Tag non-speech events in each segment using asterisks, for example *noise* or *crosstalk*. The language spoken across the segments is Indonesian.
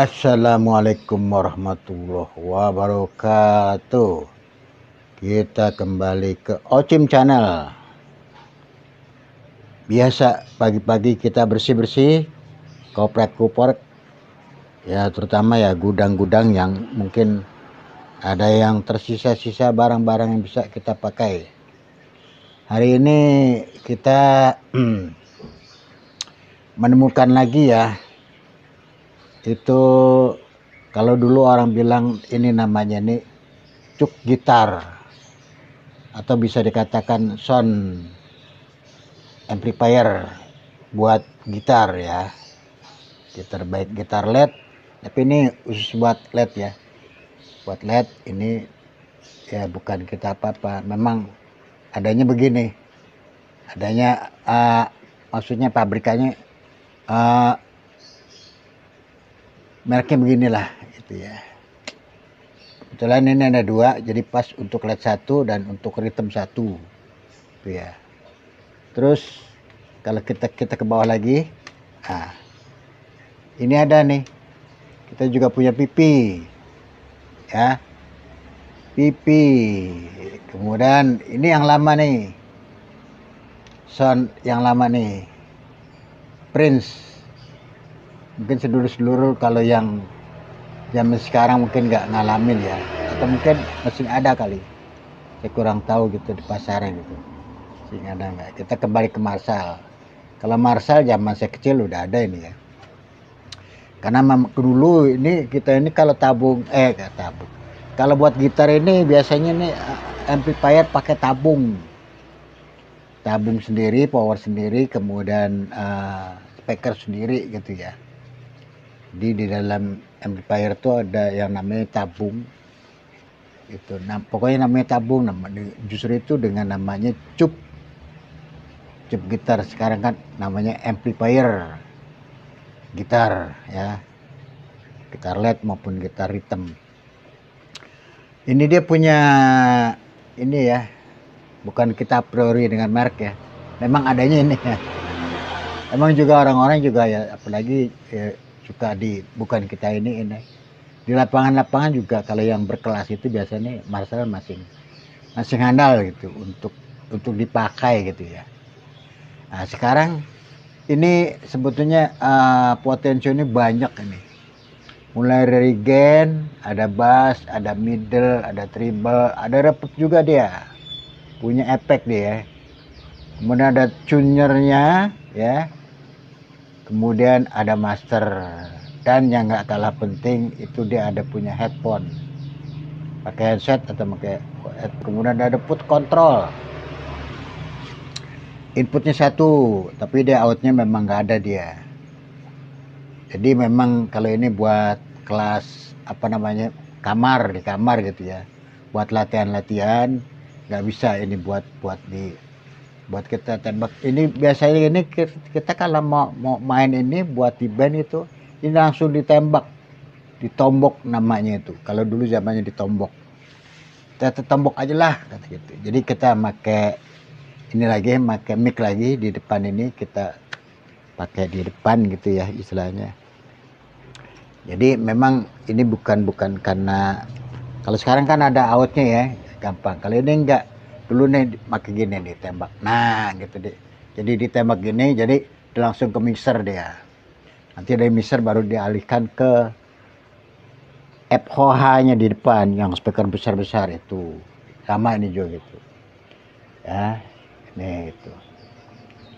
Assalamualaikum warahmatullahi wabarakatuh Kita kembali ke Ocim Channel Biasa pagi-pagi kita bersih-bersih Koprek-koprek Ya terutama ya gudang-gudang yang mungkin Ada yang tersisa-sisa barang-barang yang bisa kita pakai Hari ini kita *clears throat* menemukan lagi ya itu kalau dulu orang bilang ini namanya ini cuk gitar atau bisa dikatakan sound amplifier buat gitar ya gitar baik gitar led tapi ini khusus buat led ya buat led ini ya bukan kita apa-apa memang adanya begini adanya uh, maksudnya pabrikannya uh, mereknya beginilah itu ya kebetulan ini ada dua jadi pas untuk led satu dan untuk rhythm satu itu ya terus kalau kita kita ke bawah lagi nah, ini ada nih kita juga punya pipi ya pipi kemudian ini yang lama nih sound yang lama nih Prince mungkin sedulur-sedulur kalau yang zaman sekarang mungkin nggak ngalamin ya atau mungkin masih ada kali saya kurang tahu gitu di pasaran gitu sih ada nggak kita kembali ke Marsal kalau Marsal zaman saya kecil udah ada ini ya karena dulu ini kita ini kalau tabung eh nggak tabung kalau buat gitar ini biasanya ini eh, amplifier pakai tabung tabung sendiri power sendiri kemudian uh, speaker sendiri gitu ya jadi di dalam amplifier itu ada yang namanya tabung. Itu nah, pokoknya namanya tabung nama justru itu dengan namanya cup. Cup gitar sekarang kan namanya amplifier gitar ya. Gitar led maupun gitar rhythm. Ini dia punya ini ya. Bukan kita priori dengan merek ya. Memang adanya ini ya. Emang juga orang-orang juga ya apalagi ya, kita di bukan kita ini ini di lapangan-lapangan juga kalau yang berkelas itu biasanya Marcel masih masih handal gitu untuk untuk dipakai gitu ya. Nah, sekarang ini sebetulnya uh, potensi ini banyak ini. Mulai dari gen, ada bass, ada middle, ada treble, ada repet juga dia. Punya efek dia. Kemudian ada tunernya ya kemudian ada master dan yang nggak kalah penting itu dia ada punya headphone pakai headset atau pakai kemudian ada put control inputnya satu tapi dia outnya memang nggak ada dia jadi memang kalau ini buat kelas apa namanya kamar di kamar gitu ya buat latihan-latihan nggak -latihan, bisa ini buat buat di buat kita tembak ini biasanya ini kita kalau mau, mau main ini buat di band itu ini langsung ditembak ditombok namanya itu kalau dulu zamannya ditombok kita tombok aja lah kata gitu jadi kita pakai ini lagi pakai mic lagi di depan ini kita pakai di depan gitu ya istilahnya jadi memang ini bukan bukan karena kalau sekarang kan ada outnya ya gampang kalau ini enggak dulu nih pakai gini ditembak nah gitu deh jadi ditembak gini jadi langsung ke mixer dia nanti dari mixer baru dialihkan ke FOH nya di depan yang speaker besar-besar itu sama ini juga gitu ya ini itu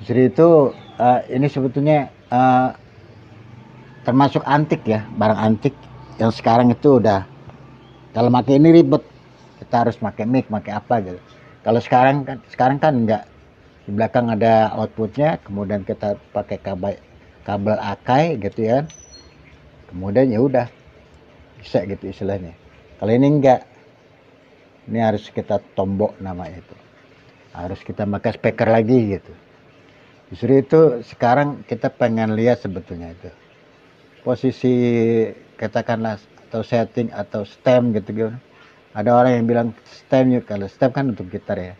jadi itu uh, ini sebetulnya uh, termasuk antik ya barang antik yang sekarang itu udah kalau pakai ini ribet kita harus pakai mic pakai apa gitu kalau sekarang kan sekarang kan enggak di belakang ada outputnya kemudian kita pakai kabel kabel akai gitu ya kemudian ya udah bisa gitu istilahnya kalau ini enggak ini harus kita tombok nama itu harus kita pakai speaker lagi gitu justru itu sekarang kita pengen lihat sebetulnya itu posisi katakanlah atau setting atau stem gitu gitu ada orang yang bilang stem yuk kalau stem kan untuk gitar ya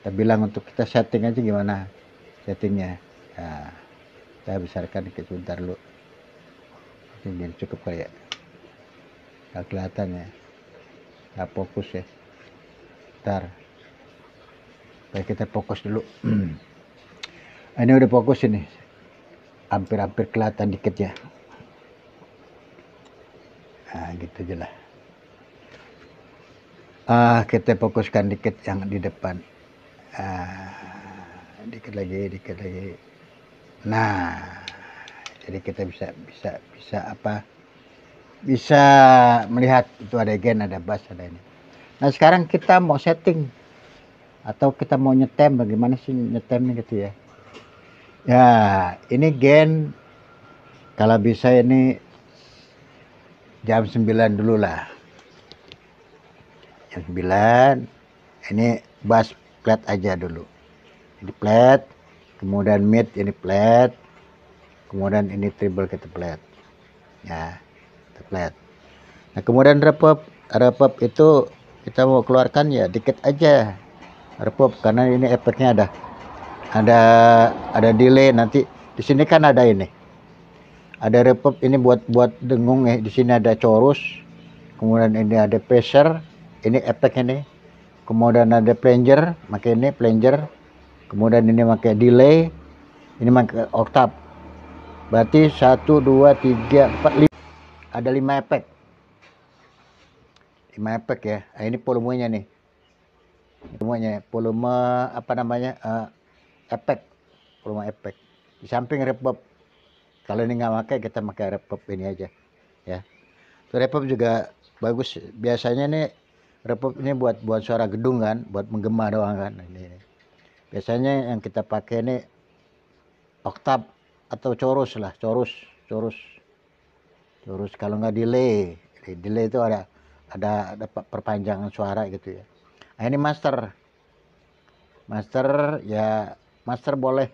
kita bilang untuk kita setting aja gimana settingnya nah, ya kita besarkan dikit sebentar dulu ini cukup kayak nggak kelihatan ya nggak fokus ya ntar baik kita fokus dulu *clears throat* ini udah fokus ini hampir-hampir kelihatan dikit ya nah gitu aja lah uh, kita fokuskan dikit yang di depan uh, dikit lagi dikit lagi nah jadi kita bisa bisa bisa apa bisa melihat itu ada gen ada bass ada ini nah sekarang kita mau setting atau kita mau nyetem bagaimana sih nyetemnya gitu ya ya ini gen kalau bisa ini jam 9 dulu lah jam 9 ini bass flat aja dulu ini flat kemudian mid ini flat kemudian ini triple kita flat ya kita flat nah kemudian repop repop itu kita mau keluarkan ya dikit aja repop karena ini efeknya ada ada ada delay nanti di sini kan ada ini ada repop ini buat buat dengung ya di sini ada chorus kemudian ini ada pressure ini efek ini kemudian ada plunger maka ini plunger kemudian ini pakai delay ini pakai oktav berarti 1 2 3 4 5 ada 5 efek 5 efek ya nah, ini volumenya nih semuanya volume apa namanya uh, eh, efek volume efek di samping reverb kalau ini nggak pakai kita pakai reverb ini aja ya tuh reverb juga bagus biasanya nih reverb ini buat buat suara gedung kan buat menggema doang kan ini, biasanya yang kita pakai ini oktab atau chorus lah chorus chorus chorus kalau nggak delay delay itu ada ada ada perpanjangan suara gitu ya nah, ini master master ya master boleh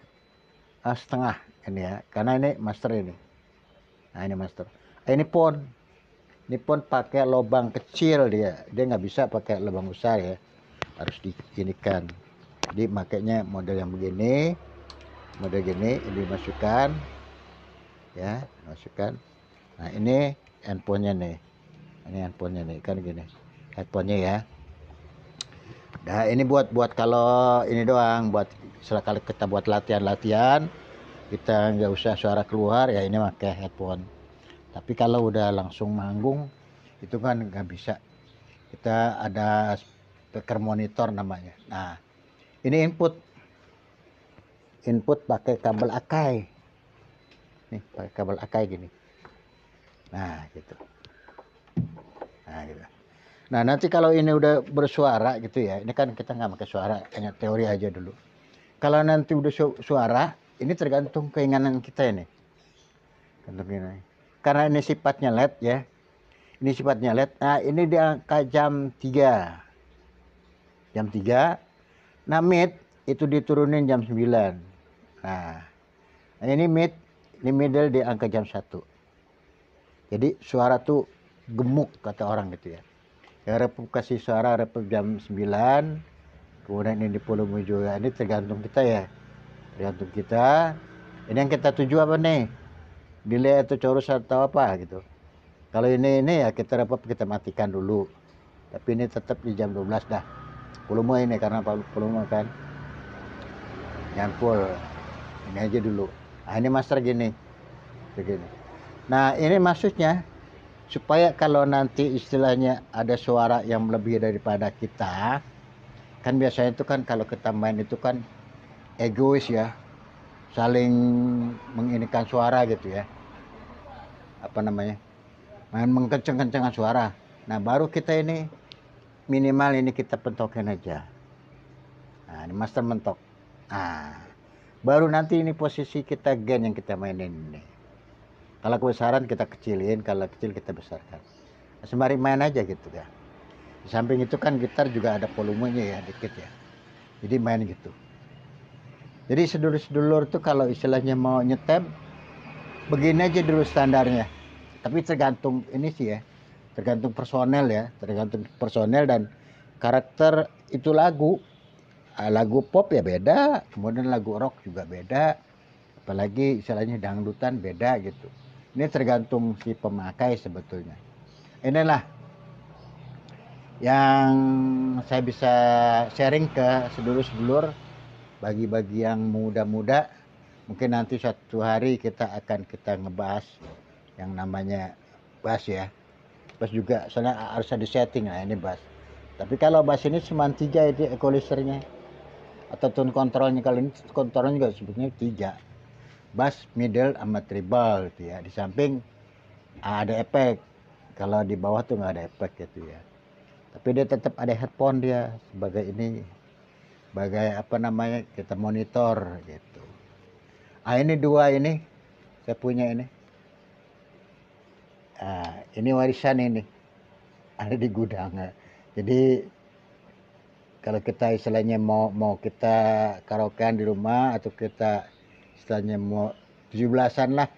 eh, setengah ini ya karena ini master ini nah ini master eh, ini pon ini pun pakai lubang kecil dia dia nggak bisa pakai lubang besar ya harus diinikan jadi makanya model yang begini model gini ini dimasukkan ya masukkan nah ini handphonenya nih ini handphonenya nih kan gini handphonenya ya nah ini buat buat kalau ini doang buat kali kita buat latihan-latihan kita nggak usah suara keluar ya ini pakai headphone tapi kalau udah langsung manggung itu kan nggak bisa kita ada speaker monitor namanya nah ini input input pakai kabel akai nih pakai kabel akai gini nah gitu nah gitu nah nanti kalau ini udah bersuara gitu ya ini kan kita nggak pakai suara hanya teori aja dulu kalau nanti udah suara ini tergantung keinginan kita ini tergantung ini karena ini sifatnya LED ya ini sifatnya LED nah ini di angka jam 3 jam 3 nah mid itu diturunin jam 9 nah ini mid ini middle di angka jam 1 jadi suara tuh gemuk kata orang gitu ya ya kasih suara repub jam 9 kemudian ini di volume juga ya, ini tergantung kita ya tergantung kita ini yang kita tuju apa nih dilihat itu corus atau apa gitu kalau ini ini ya kita dapat kita matikan dulu tapi ini tetap di jam 12 dah volume ini karena volume kan jangan ini aja dulu nah, ini master gini begini nah ini maksudnya supaya kalau nanti istilahnya ada suara yang lebih daripada kita kan biasanya itu kan kalau ketambahan itu kan egois ya saling menginikan suara gitu ya apa namanya main mengkenceng kencengan suara nah baru kita ini minimal ini kita pentokin aja nah ini master mentok nah baru nanti ini posisi kita gen yang kita mainin ini kalau kebesaran kita kecilin kalau kecil kita besarkan sembari main aja gitu ya di samping itu kan gitar juga ada volumenya ya dikit ya jadi main gitu jadi sedulur-sedulur tuh kalau istilahnya mau nyetem begini aja dulu standarnya. Tapi tergantung ini sih ya, tergantung personel ya, tergantung personel dan karakter itu lagu. Ah, lagu pop ya beda, kemudian lagu rock juga beda, apalagi istilahnya dangdutan beda gitu. Ini tergantung si pemakai sebetulnya. Inilah yang saya bisa sharing ke sedulur-sedulur. sedulur sedulur bagi-bagi yang muda-muda mungkin nanti satu hari kita akan kita ngebahas yang namanya bas ya bas juga soalnya harus ada setting lah ini bas tapi kalau bas ini cuma tiga ya, itu equalizernya atau tone kontrolnya kalau ini kontrolnya juga sebetulnya tiga bass middle sama treble gitu ya di samping ada efek kalau di bawah tuh nggak ada efek gitu ya tapi dia tetap ada headphone dia sebagai ini sebagai apa namanya kita monitor gitu ah ini dua ini saya punya ini ah ini warisan ini ada di gudang jadi kalau kita istilahnya mau mau kita karaokean di rumah atau kita istilahnya mau 17-an lah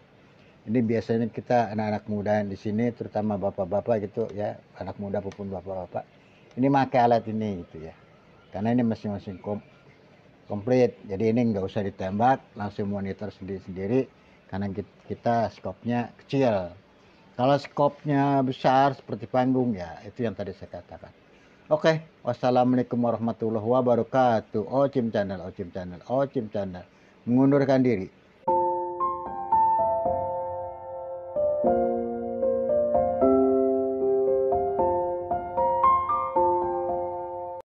ini biasanya kita anak-anak muda di sini terutama bapak-bapak gitu ya anak muda maupun bapak-bapak ini pakai alat ini gitu ya karena ini masing-masing kom komplit jadi ini nggak usah ditembak langsung monitor sendiri-sendiri karena kita skopnya kecil kalau skopnya besar seperti panggung ya itu yang tadi saya katakan oke okay. wassalamualaikum warahmatullahi wabarakatuh ocim channel ocim channel ocim channel mengundurkan diri